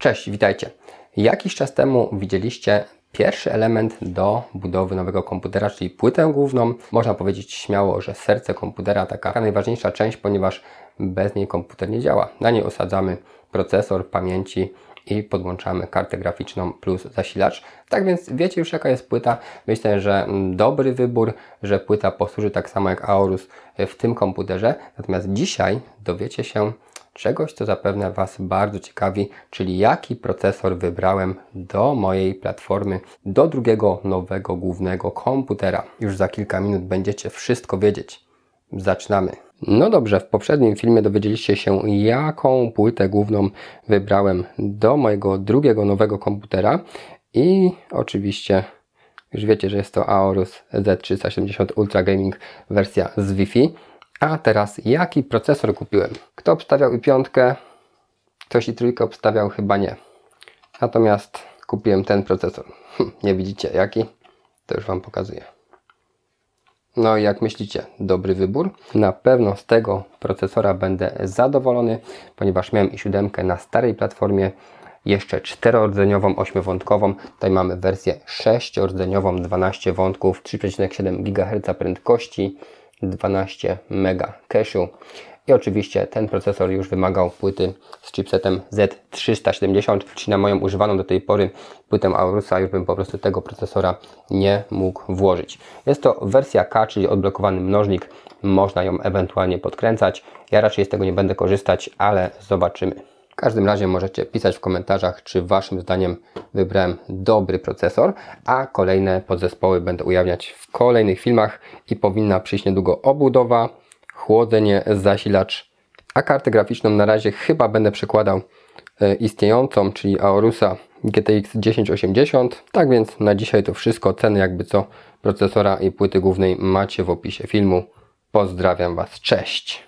Cześć, witajcie. Jakiś czas temu widzieliście pierwszy element do budowy nowego komputera, czyli płytę główną. Można powiedzieć śmiało, że serce komputera, taka najważniejsza część, ponieważ bez niej komputer nie działa. Na niej osadzamy procesor, pamięci i podłączamy kartę graficzną plus zasilacz. Tak więc wiecie już jaka jest płyta. Myślę, że dobry wybór, że płyta posłuży tak samo jak Aorus w tym komputerze. Natomiast dzisiaj dowiecie się czegoś, co zapewne Was bardzo ciekawi, czyli jaki procesor wybrałem do mojej platformy, do drugiego nowego głównego komputera. Już za kilka minut będziecie wszystko wiedzieć. Zaczynamy. No dobrze, w poprzednim filmie dowiedzieliście się, jaką płytę główną wybrałem do mojego drugiego nowego komputera i oczywiście już wiecie, że jest to Aorus Z370 Ultra Gaming wersja z Wi-Fi. A teraz jaki procesor kupiłem? Kto obstawiał i piątkę? Ktoś i trójkę obstawiał? Chyba nie. Natomiast kupiłem ten procesor. Hm, nie widzicie jaki? To już Wam pokazuję. No i jak myślicie, dobry wybór? Na pewno z tego procesora będę zadowolony, ponieważ miałem i siódemkę na starej platformie, jeszcze czterordzeniową, ośmiowątkową. wątkową Tutaj mamy wersję sześciordzeniową, 12 wątków, 3,7 GHz prędkości. 12 mega cache'u. I oczywiście ten procesor już wymagał płyty z chipsetem Z370, czyli na moją używaną do tej pory płytę Aurusa już bym po prostu tego procesora nie mógł włożyć. Jest to wersja K, czyli odblokowany mnożnik, można ją ewentualnie podkręcać. Ja raczej z tego nie będę korzystać, ale zobaczymy. W każdym razie możecie pisać w komentarzach, czy Waszym zdaniem wybrałem dobry procesor, a kolejne podzespoły będę ujawniać w kolejnych filmach i powinna przyjść niedługo obudowa, chłodzenie, zasilacz, a kartę graficzną na razie chyba będę przekładał e, istniejącą, czyli Aorusa GTX 1080. Tak więc na dzisiaj to wszystko. Ceny jakby co procesora i płyty głównej macie w opisie filmu. Pozdrawiam Was, cześć!